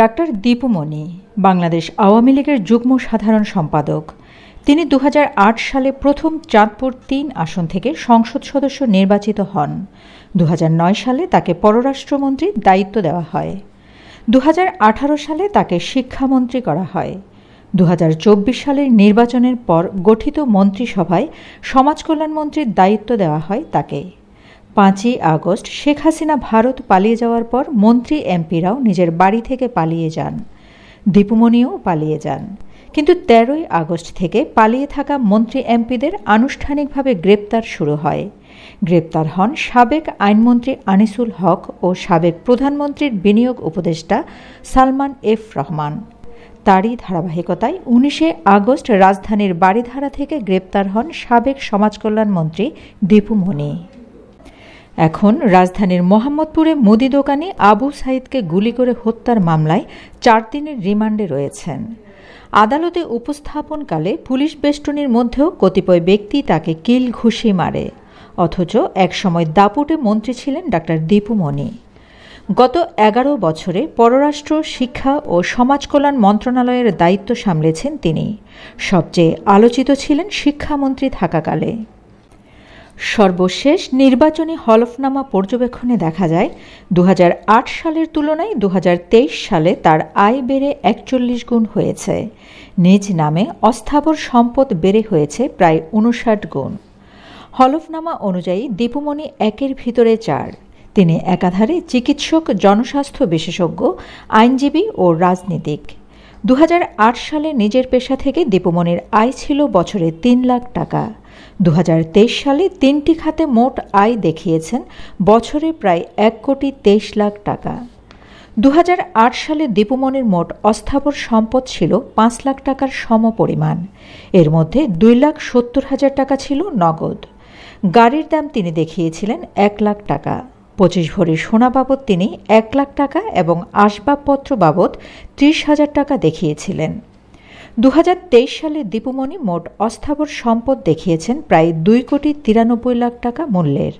doctor Dipu Moni Bangladesh Awami লীগের যুগ্ম সাধারণ সম্পাদক তিনি দু সালে প্রথম চাঁদপুর তিন আসন থেকে সংসদ সদস্য নির্বাচিত হন দু সালে তাকে পররাষ্ট্রমন্ত্রীর দায়িত্ব দেওয়া হয় দু সালে তাকে শিক্ষামন্ত্রী করা হয় দু সালের নির্বাচনের পর গঠিত মন্ত্রিসভায় কল্যাণমন্ত্রীর দায়িত্ব দেওয়া হয় তাকে পাঁচই আগস্ট শেখ হাসিনা ভারত পালিয়ে যাওয়ার পর মন্ত্রী এমপিরাও নিজের বাড়ি থেকে পালিয়ে যান দীপুমণিও পালিয়ে যান কিন্তু তেরোই আগস্ট থেকে পালিয়ে থাকা মন্ত্রী এমপিদের আনুষ্ঠানিকভাবে গ্রেপ্তার শুরু হয় গ্রেপ্তার হন সাবেক আইনমন্ত্রী আনিসুল হক ও সাবেক প্রধানমন্ত্রীর বিনিয়োগ উপদেষ্টা সালমান এফ রহমান তারই ধারাবাহিকতায় উনিশে আগস্ট রাজধানীর বাড়িধারা থেকে গ্রেপ্তার হন সাবেক সমাজকল্যাণ মন্ত্রী দীপু মনি এখন রাজধানীর মোহাম্মদপুরে মুদি দোকানি আবু সাইদকে গুলি করে হত্যার মামলায় চার দিনের রিমান্ডে রয়েছেন আদালতে উপস্থাপনকালে পুলিশ বেষ্টনীর মধ্যেও কতিপয় ব্যক্তি তাকে কিল ঘুষি মারে অথচ একসময় দাপুটে মন্ত্রী ছিলেন ডাক্তার দীপুমণি গত এগারো বছরে পররাষ্ট্র শিক্ষা ও সমাজকল্যাণ মন্ত্রণালয়ের দায়িত্ব সামলেছেন তিনি সবচেয়ে আলোচিত ছিলেন শিক্ষামন্ত্রী থাকাকালে সর্বশেষ নির্বাচনী হলফনামা পর্যবেক্ষণে দেখা যায় দু সালের তুলনায় দু সালে তার আয় বেড়ে একচল্লিশ গুণ হয়েছে নিজ নামে অস্থাবর সম্পদ বেড়ে হয়েছে প্রায় উনষাট গুণ হলফনামা অনুযায়ী দীপুমণি একের ভিতরে চার তিনি একাধারে চিকিৎসক জনস্বাস্থ্য বিশেষজ্ঞ আইনজীবী ও রাজনীতিক দু সালে নিজের পেশা থেকে দীপুমণির আয় ছিল বছরে তিন লাখ টাকা দু সালে তিনটি খাতে মোট আয় দেখিয়েছেন বছরে প্রায় এক কোটি তেইশ লাখ টাকা দু সালে দীপুমনির মোট অস্থাবর সম্পদ ছিল পাঁচ লাখ টাকার সমপরিমাণ এর মধ্যে দুই লাখ সত্তর হাজার টাকা ছিল নগদ গাড়ির দাম তিনি দেখিয়েছিলেন এক লাখ টাকা পঁচিশ ভরি সোনা বাবদ তিনি এক লাখ টাকা এবং আসবাবপত্র বাবদ ত্রিশ হাজার টাকা দেখিয়েছিলেন দু সালে দীপুমণি মোট অস্থাবর সম্পদ দেখিয়েছেন প্রায় দুই কোটি তিরানব্বই লাখ টাকা মূল্যের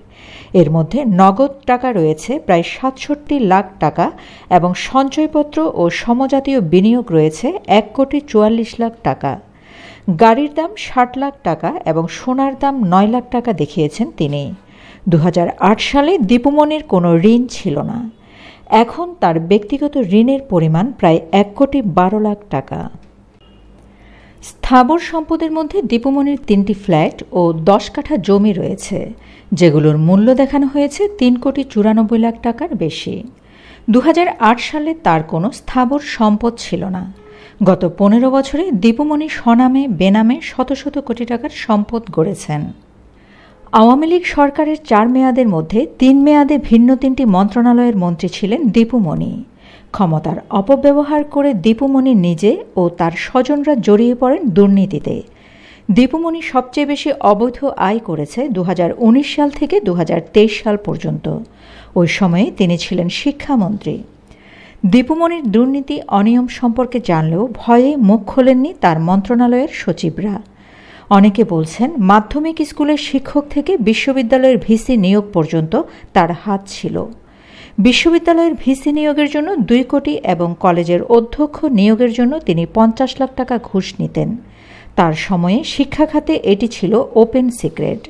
এর মধ্যে নগদ টাকা রয়েছে প্রায় সাতষট্টি লাখ টাকা এবং সঞ্চয়পত্র ও সমজাতীয় বিনিয়োগ রয়েছে এক কোটি চুয়াল্লিশ লাখ টাকা গাড়ির দাম ষাট লাখ টাকা এবং সোনার দাম নয় লাখ টাকা দেখিয়েছেন তিনি দু সালে দীপুমণির কোনো ঋণ ছিল না এখন তার ব্যক্তিগত ঋণের পরিমাণ প্রায় এক কোটি বারো লাখ টাকা স্থাবর সম্পদের মধ্যে দীপুমনির তিনটি ফ্ল্যাট ও দশ কাঠা জমি রয়েছে যেগুলোর মূল্য দেখানো হয়েছে তিন কোটি চুরানব্বই লাখ টাকার বেশি দু সালে তার কোনো স্থাবর সম্পদ ছিল না গত পনেরো বছরে দীপুমণি স্বনামে বেনামে শত শত কোটি টাকার সম্পদ গড়েছেন আওয়ামী লীগ সরকারের চার মেয়াদের মধ্যে তিন মেয়াদে ভিন্ন তিনটি মন্ত্রণালয়ের মন্ত্রী ছিলেন দীপুমণি ক্ষমতার অপব্যবহার করে দীপুমণি নিজে ও তার স্বজনরা জড়িয়ে পড়েন দুর্নীতিতে দীপুমণি সবচেয়ে বেশি অবৈধ আয় করেছে দু সাল থেকে দু সাল পর্যন্ত ওই সময়ে তিনি ছিলেন শিক্ষামন্ত্রী দীপুমণির দুর্নীতি অনিয়ম সম্পর্কে জানলেও ভয়ে মুখ খোলেননি তার মন্ত্রণালয়ের সচিবরা অনেকে বলছেন মাধ্যমিক স্কুলের শিক্ষক থেকে বিশ্ববিদ্যালয়ের ভিসি নিয়োগ পর্যন্ত তার হাত ছিল বিশ্ববিদ্যালয়ের ভিসি নিয়োগের জন্য দুই কোটি এবং কলেজের অধ্যক্ষ নিয়োগের জন্য তিনি পঞ্চাশ লাখ টাকা ঘুষ নিতেন তার সময়ে শিক্ষা খাতে এটি ছিল ওপেন সিক্রেট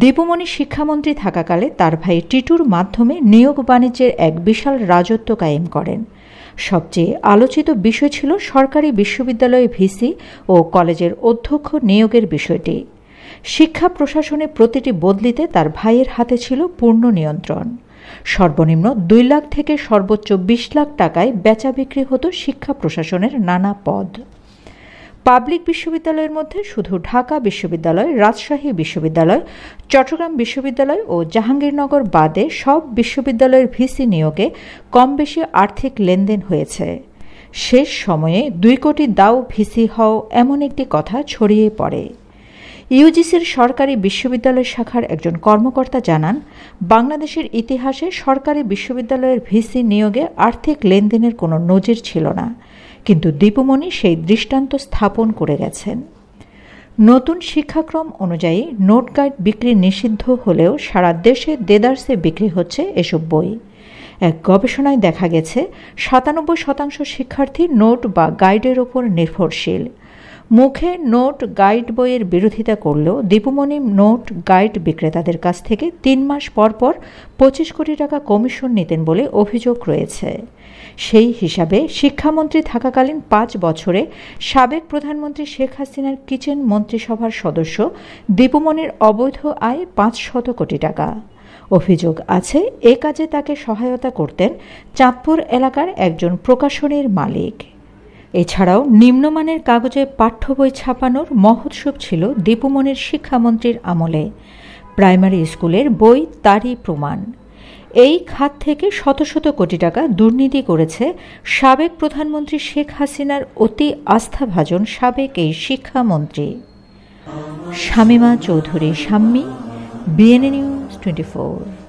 দীপুমণি শিক্ষামন্ত্রী থাকাকালে তার ভাই টিটুর মাধ্যমে নিয়োগ বাণিজ্যের এক বিশাল রাজত্ব কায়েম করেন সবচেয়ে আলোচিত বিষয় ছিল সরকারি বিশ্ববিদ্যালয়ে ভিসি ও কলেজের অধ্যক্ষ নিয়োগের বিষয়টি শিক্ষা প্রশাসনে প্রতিটি বদলিতে তার ভাইয়ের হাতে ছিল পূর্ণ নিয়ন্ত্রণ সর্বনিম্ন দুই লাখ থেকে সর্বোচ্চ বিশ লাখ টাকায় বেচা বিক্রি হতো শিক্ষা প্রশাসনের নানা পদ পাবলিক বিশ্ববিদ্যালয়ের মধ্যে শুধু ঢাকা বিশ্ববিদ্যালয় রাজশাহী বিশ্ববিদ্যালয় চট্টগ্রাম বিশ্ববিদ্যালয় ও জাহাঙ্গীরনগর বাদে সব বিশ্ববিদ্যালয়ের ভিসি নিয়োগে কম বেশি আর্থিক লেনদেন হয়েছে শেষ সময়ে দুই কোটি দাও ভিসি হও এমন একটি কথা ছড়িয়ে পড়ে ইউজিসির সরকারি বিশ্ববিদ্যালয় শাখার একজন কর্মকর্তা জানান বাংলাদেশের ইতিহাসে সরকারি বিশ্ববিদ্যালয়ের ভিসি নিয়োগে আর্থিক লেনদেনের কোনো নজির ছিল না কিন্তু দীপুমণি সেই দৃষ্টান্ত স্থাপন করে গেছেন নতুন শিক্ষাক্রম অনুযায়ী নোট গাইড বিক্রি নিষিদ্ধ হলেও সারা দেশে দেদার্সে বিক্রি হচ্ছে এসব বই এক গবেষণায় দেখা গেছে সাতানব্বই শতাংশ শিক্ষার্থী নোট বা গাইডের ওপর নির্ভরশীল মুখে নোট গাইড বইয়ের বিরোধিতা করলেও দীপুমণি নোট গাইড বিক্রেতাদের কাছ থেকে তিন মাস পর পর পঁচিশ কোটি টাকা কমিশন নিতেন বলে অভিযোগ রয়েছে সেই হিসাবে শিক্ষামন্ত্রী থাকাকালীন পাঁচ বছরে সাবেক প্রধানমন্ত্রী শেখ হাসিনার কিচেন মন্ত্রিসভার সদস্য দীপুমণির অবৈধ আয় পাঁচ শত কোটি টাকা অভিযোগ আছে এ কাজে তাকে সহায়তা করতেন চাঁদপুর এলাকার একজন প্রকাশনীর মালিক এছাড়াও নিম্নমানের কাগজে পাঠ্য বই ছাপানোর মহোৎসব ছিল দীপুমনির শিক্ষামন্ত্রীর আমলে প্রাইমারি স্কুলের বই তারই প্রমাণ এই খাত থেকে শত শত কোটি টাকা দুর্নীতি করেছে সাবেক প্রধানমন্ত্রী শেখ হাসিনার অতি আস্থাভাজন সাবেক এই শিক্ষামন্ত্রী Shamima Chowdhury Shammi BNA news twenty four